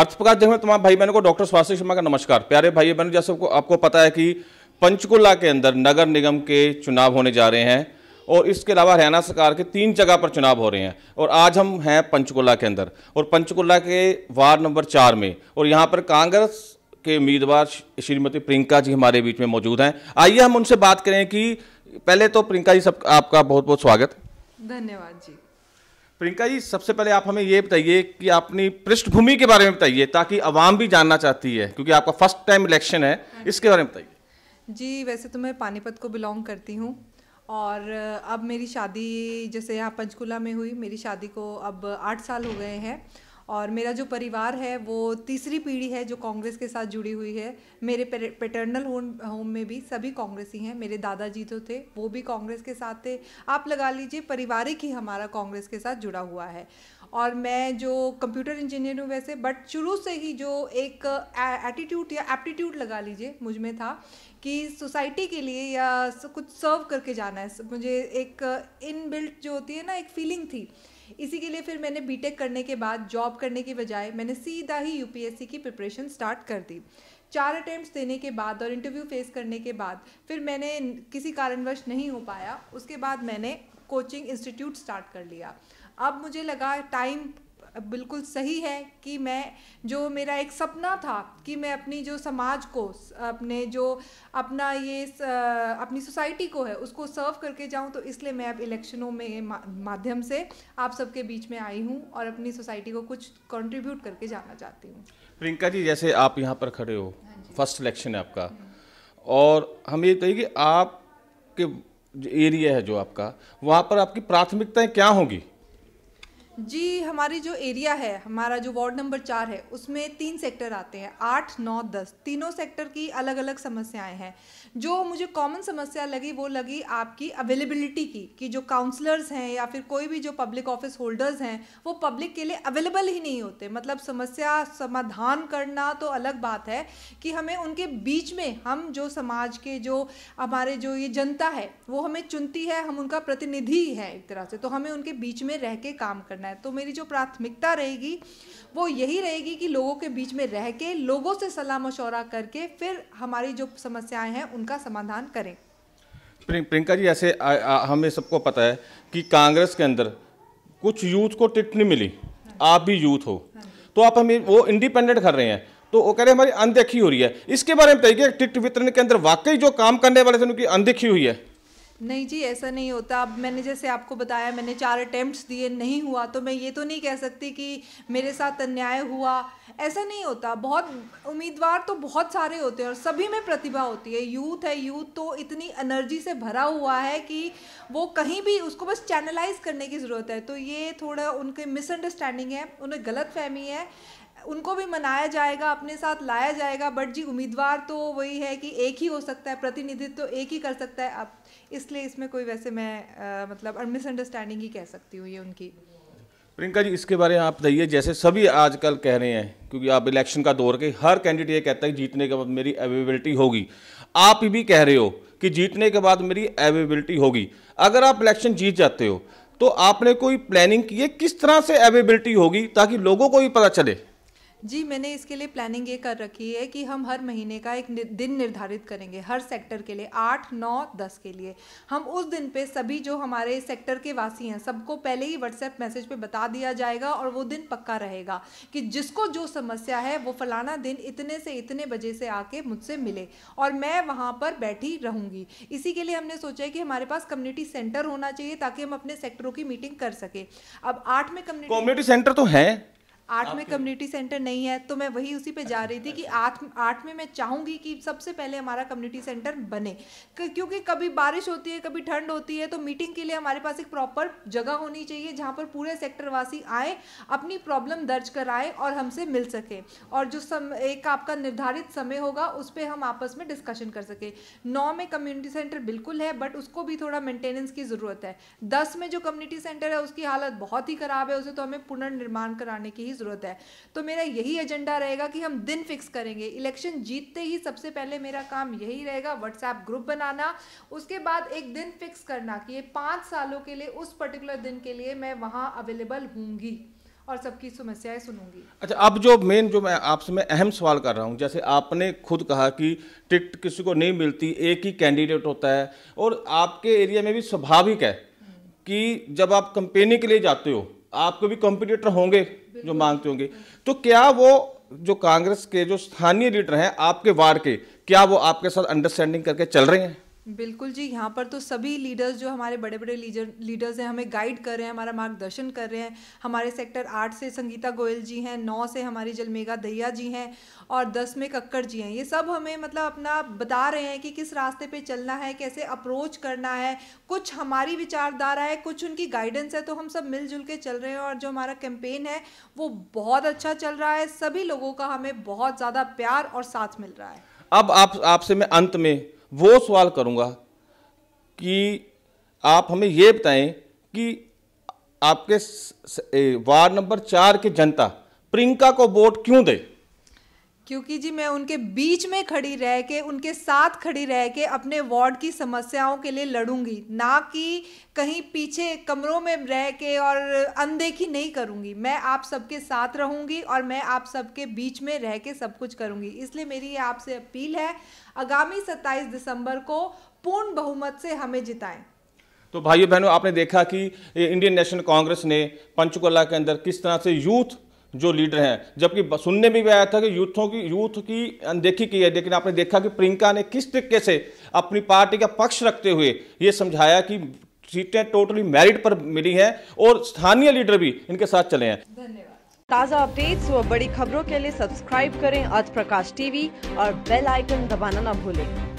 अर्थप्रकाश देव तमाम भाई बहनों को डॉक्टर स्वास्थ्य शर्मा का नमस्कार प्यारे भाई बहनों जैसे आपको पता है कि पंचकुला के अंदर नगर निगम के चुनाव होने जा रहे हैं और इसके अलावा हरियाणा सरकार के तीन जगह पर चुनाव हो रहे हैं और आज हम हैं पंचकुला के अंदर और पंचकुला के वार्ड नंबर चार में और यहाँ पर कांग्रेस के उम्मीदवार श्रीमती प्रियंका जी हमारे बीच में मौजूद हैं आइए हम उनसे बात करें कि पहले तो प्रियंका जी सब आपका बहुत बहुत स्वागत धन्यवाद जी प्रियंका जी सबसे पहले आप हमें ये बताइए कि अपनी पृष्ठभूमि के बारे में बताइए ताकि आवाम भी जानना चाहती है क्योंकि आपका फर्स्ट टाइम इलेक्शन है हाँ इसके बारे में बताइए जी वैसे तो मैं पानीपत को बिलोंग करती हूँ और अब मेरी शादी जैसे यहाँ पंचकुला में हुई मेरी शादी को अब आठ साल हो गए हैं और मेरा जो परिवार है वो तीसरी पीढ़ी है जो कांग्रेस के साथ जुड़ी हुई है मेरे पेटर्नल होम होम में भी सभी कांग्रेसी हैं मेरे दादाजी तो थे वो भी कांग्रेस के साथ थे आप लगा लीजिए पारिवारिक ही हमारा कांग्रेस के साथ जुड़ा हुआ है और मैं जो कंप्यूटर इंजीनियर हूँ वैसे बट शुरू से ही जो एक एटीट्यूड या एप्टीट्यूड लगा लीजिए मुझ में था कि सोसाइटी के लिए या कुछ सर्व करके जाना है मुझे एक इनबिल्ट जो होती है ना एक फीलिंग थी इसी के लिए फिर मैंने बीटेक करने के बाद जॉब करने के बजाय मैंने सीधा ही यूपीएससी की प्रिपरेशन स्टार्ट कर दी चार अटैम्प्ट देने के बाद और इंटरव्यू फेस करने के बाद फिर मैंने किसी कारणवश नहीं हो पाया उसके बाद मैंने कोचिंग इंस्टीट्यूट स्टार्ट कर लिया अब मुझे लगा टाइम बिल्कुल सही है कि मैं जो मेरा एक सपना था कि मैं अपनी जो समाज को अपने जो अपना ये अपनी सोसाइटी को है उसको सर्व करके जाऊं तो इसलिए मैं अब इलेक्शनों में माध्यम से आप सबके बीच में आई हूं और अपनी सोसाइटी को कुछ कंट्रीब्यूट करके जाना चाहती हूं प्रियंका जी जैसे आप यहाँ पर खड़े हो फर्स्ट हाँ इलेक्शन है आपका हम्म। और हम ये कहें कि आपके एरिया है जो आपका वहाँ पर आपकी प्राथमिकताएं क्या होंगी जी हमारी जो एरिया है हमारा जो वार्ड नंबर चार है उसमें तीन सेक्टर आते हैं आठ नौ दस तीनों सेक्टर की अलग अलग समस्याएं हैं जो मुझे कॉमन समस्या लगी वो लगी आपकी अवेलेबिलिटी की कि जो काउंसलर्स हैं या फिर कोई भी जो पब्लिक ऑफिस होल्डर्स हैं वो पब्लिक के लिए अवेलेबल ही नहीं होते मतलब समस्या समाधान करना तो अलग बात है कि हमें उनके बीच में हम जो समाज के जो हमारे जो ये जनता है वो हमें चुनती है हम उनका प्रतिनिधि है एक तरह से तो हमें उनके बीच में रह के काम करना करना है तो मेरी जो प्राथमिकता रहेगी वो यही रहेगी कि लोगों के बीच में रह के लोगों से सलाह मशवरा करके फिर हमारी जो समस्याएं हैं उनका समाधान करें प्रियंका जी ऐसे आ, आ, हमें सबको पता है कि कांग्रेस के अंदर कुछ यूथ को टिट नहीं मिली आप भी यूथ हो हाँ तो आप हमें वो इंडिपेंडेंट कर रहे हैं तो वो कह रहे हैं हमारी अनदेखी हो रही है इसके बारे में बताइए टिकट वितरण के अंदर वाकई जो काम करने वाले थे उनकी अनदेखी हुई है नहीं जी ऐसा नहीं होता अब मैंने जैसे आपको बताया मैंने चार अटैम्प्ट्स दिए नहीं हुआ तो मैं ये तो नहीं कह सकती कि मेरे साथ अन्याय हुआ ऐसा नहीं होता बहुत उम्मीदवार तो बहुत सारे होते हैं और सभी में प्रतिभा होती है यूथ है यूथ तो इतनी एनर्जी से भरा हुआ है कि वो कहीं भी उसको बस चैनलाइज करने की ज़रूरत है तो ये थोड़ा उनकी मिसअंडरस्टैंडिंग है उन्हें गलत फहमी है उनको भी मनाया जाएगा अपने साथ लाया जाएगा बट जी उम्मीदवार तो वही है कि एक ही हो सकता है प्रतिनिधित्व तो एक ही कर सकता है अब इसलिए इसमें कोई वैसे मैं आ, मतलब मिसअंडरस्टैंडिंग ही कह सकती हूँ ये उनकी प्रियंका जी इसके बारे में आप बताइए जैसे सभी आजकल कह रहे हैं क्योंकि आप इलेक्शन का दौर के हर कैंडिडेट ये कहता है जीतने के बाद मेरी अवेबिलिटी होगी आप भी कह रहे हो कि जीतने के बाद मेरी अवेबिलिटी होगी अगर आप इलेक्शन जीत जाते हो तो आपने कोई प्लानिंग की है किस तरह से अवेबिलिटी होगी ताकि लोगों को भी पता चले जी मैंने इसके लिए प्लानिंग ये कर रखी है कि हम हर महीने का एक दिन निर्धारित करेंगे हर सेक्टर के लिए आठ नौ दस के लिए हम उस दिन पे सभी जो हमारे सेक्टर के वासी हैं सबको पहले ही व्हाट्सएप मैसेज पे बता दिया जाएगा और वो दिन पक्का रहेगा कि जिसको जो समस्या है वो फलाना दिन इतने से इतने बजे से आके मुझसे मिले और मैं वहाँ पर बैठी रहूँगी इसी के लिए हमने सोचा है कि हमारे पास कम्युनिटी सेंटर होना चाहिए ताकि हम अपने सेक्टरों की मीटिंग कर सकें अब आठ में कम्युनिटी कम्युनिटी सेंटर तो है आर्ट में कम्युनिटी सेंटर नहीं है तो मैं वही उसी पे जा रही थी कि आर्ट आर्ट में मैं चाहूँगी कि सबसे पहले हमारा कम्युनिटी सेंटर बने क्योंकि कभी बारिश होती है कभी ठंड होती है तो मीटिंग के लिए हमारे पास एक प्रॉपर जगह होनी चाहिए जहाँ पर पूरे सेक्टरवासी आए अपनी प्रॉब्लम दर्ज कराएं और हमसे मिल सके और जो सम एक आपका निर्धारित समय होगा उस पर हम आपस में डिस्कशन कर सकें नौ में कम्युनिटी सेंटर बिल्कुल है बट उसको भी थोड़ा मेंटेनेंस की ज़रूरत है दस में जो कम्युनिटी सेंटर है उसकी हालत बहुत ही ख़राब है उसे तो हमें पुनर्निर्माण कराने की ही की ज़रूरत है तो मेरा यही एजेंडा रहेगा कि हम दिन फिक्स करेंगे इलेक्शन जीतते ही सबसे पहले मेरा काम यही रहेगा व्हाट्सएप ग्रुप बनाना उसके बाद एक दिन फिक्स करना कि ये पाँच सालों के लिए उस पर्टिकुलर दिन के लिए मैं वहाँ अवेलेबल हूँगी और सबकी समस्याएं सुनूंगी अच्छा अब जो मेन जो मैं आपसे मैं अहम सवाल कर रहा हूं जैसे आपने खुद कहा कि टिकट किसी को नहीं मिलती एक ही कैंडिडेट होता है और आपके एरिया में भी स्वाभाविक है कि जब आप कंपेनिंग के लिए जाते हो आपको भी कॉम्पिटिटर होंगे जो मांगते होंगे तो क्या वो जो कांग्रेस के जो स्थानीय लीडर हैं आपके वार के क्या वो आपके साथ अंडरस्टैंडिंग करके चल रहे हैं बिल्कुल जी यहाँ पर तो सभी लीडर्स जो हमारे बड़े बड़े लीडर लीडर्स हैं हमें गाइड कर रहे हैं हमारा मार्गदर्शन कर रहे हैं हमारे सेक्टर आठ से संगीता गोयल जी हैं नौ से हमारी जलमेगा दहिया जी हैं और दस में कक्कड़ जी हैं ये सब हमें मतलब अपना बता रहे हैं कि किस रास्ते पे चलना है कैसे अप्रोच करना है कुछ हमारी विचारधारा है कुछ उनकी गाइडेंस है तो हम सब मिलजुल के चल रहे हैं और जो हमारा कैंपेन है वो बहुत अच्छा चल रहा है सभी लोगों का हमें बहुत ज़्यादा प्यार और साथ मिल रहा है अब आप आपसे मैं अंत में वो सवाल करूँगा कि आप हमें ये बताएं कि आपके वार्ड नंबर चार की जनता प्रियंका को वोट क्यों दे क्योंकि जी मैं उनके बीच में खड़ी रह के उनके साथ खड़ी रह के अपने वार्ड की समस्याओं के लिए लड़ूंगी ना कि कहीं पीछे कमरों में रह के और अनदेखी नहीं करूंगी मैं आप सबके साथ रहूंगी और मैं आप सबके बीच में रह के सब कुछ करूंगी इसलिए मेरी ये आपसे अपील है आगामी 27 दिसंबर को पूर्ण बहुमत से हमें जिताएं तो भाइयों बहनों आपने देखा कि इंडियन नेशनल कांग्रेस ने पंचकुला के अंदर किस तरह से यूथ जो लीडर हैं जबकि सुनने में भी आया था कि यूथों की यूथ की अनदेखी की है लेकिन आपने देखा कि प्रियंका ने किस तरीके से अपनी पार्टी का पक्ष रखते हुए ये समझाया कि सीटें टोटली मेरिट पर मिली हैं और स्थानीय लीडर भी इनके साथ चले हैं धन्यवाद ताज़ा अपडेट्स व बड़ी खबरों के लिए सब्सक्राइब करें आज प्रकाश टीवी और बेल आइकन दबाना न भूलें